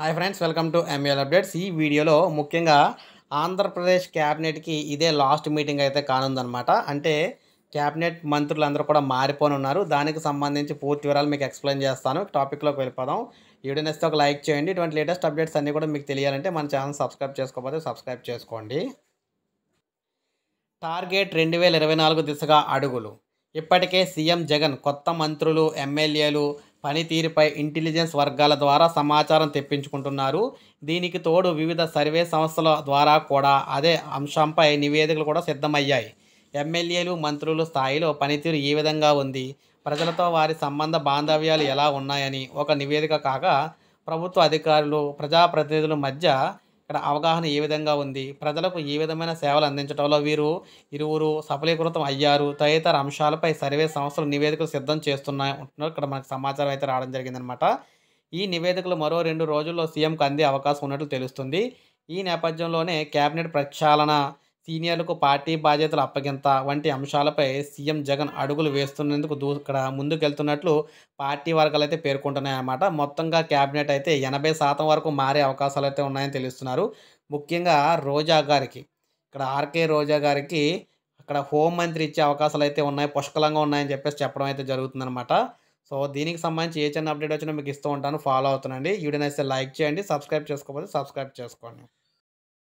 hi friends welcome to ML updates e ఈ వీడియోలో ముఖ్యంగా ఆంధ్రప్రదేశ్ క్యాబినెట్కి ఇదే లాస్ట్ మీటింగ్ అయితే కానుందనమాట అంటే క్యాబినెట్ మంత్రులందరూ కూడా మారిపోని ఉన్నారు దానికి సంబంధించి పూర్తి వివరాలు మీకు ఎక్స్ప్లెయిన్ చేస్తాను టాపిక్లోకి వెళ్ళిపోదాం వీడియో నెస్తే ఒక లైక్ చేయండి ఇటువంటి లేటెస్ట్ అప్డేట్స్ అన్నీ కూడా మీకు తెలియాలంటే మన ఛానల్ సబ్స్క్రైబ్ చేసుకోకపోతే సబ్స్క్రైబ్ చేసుకోండి టార్గెట్ రెండు దిశగా అడుగులు ఇప్పటికే సీఎం జగన్ కొత్త మంత్రులు ఎమ్మెల్యేలు పనితీరుపై ఇంటెలిజెన్స్ వర్గాల ద్వారా సమాచారం తెప్పించుకుంటున్నారు దీనికి తోడు వివిధ సర్వే సంస్థల ద్వారా కూడా అదే అంశంపై నివేదికలు కూడా సిద్ధమయ్యాయి ఎమ్మెల్యేలు మంత్రులు స్థాయిలో పనితీరు ఏ విధంగా ఉంది ప్రజలతో వారి సంబంధ బాంధవ్యాలు ఎలా ఉన్నాయని ఒక నివేదిక కాగా ప్రభుత్వ అధికారులు ప్రజాప్రతినిధుల మధ్య ఇక్కడ అవగాహన ఏ విధంగా ఉంది ప్రజలకు ఏ విధమైన సేవలు అందించడంలో వీరు ఇరువురు సఫలీకృతం అయ్యారు తదితర అంశాలపై సర్వే సంస్థలు నివేదికలు సిద్ధం చేస్తున్నాయి ఇక్కడ మనకు సమాచారం అయితే రావడం జరిగిందనమాట ఈ నివేదికలు మరో రెండు రోజుల్లో సీఎంకు అందే అవకాశం ఉన్నట్లు తెలుస్తుంది ఈ నేపథ్యంలోనే కేబినెట్ ప్రక్షాళన సీనియర్లకు పార్టీ బాధ్యతలు అప్పగింత వంటి అంశాలపై సీఎం జగన్ అడుగులు వేస్తున్నందుకు దూ ఇక్కడ ముందుకెళ్తున్నట్లు పార్టీ వర్గాలు అయితే పేర్కొంటున్నాయన్నమాట మొత్తంగా క్యాబినెట్ అయితే ఎనభై శాతం వరకు మారే అవకాశాలు అయితే ఉన్నాయని తెలుస్తున్నారు ముఖ్యంగా రోజా గారికి ఇక్కడ ఆర్కే రోజా గారికి అక్కడ హోంమంత్రి ఇచ్చే అవకాశాలు అయితే ఉన్నాయి పుష్కలంగా ఉన్నాయని చెప్పేసి చెప్పడం అయితే జరుగుతుందన్నమాట సో దీనికి సంబంధించి ఏ చిన్న అప్డేట్ వచ్చినా మీకు ఇస్తూ ఉంటాను ఫాలో అవుతుందండి ఈ అయితే లైక్ చేయండి సబ్స్క్రైబ్ చేసుకోకపోతే సబ్స్క్రైబ్ చేసుకోండి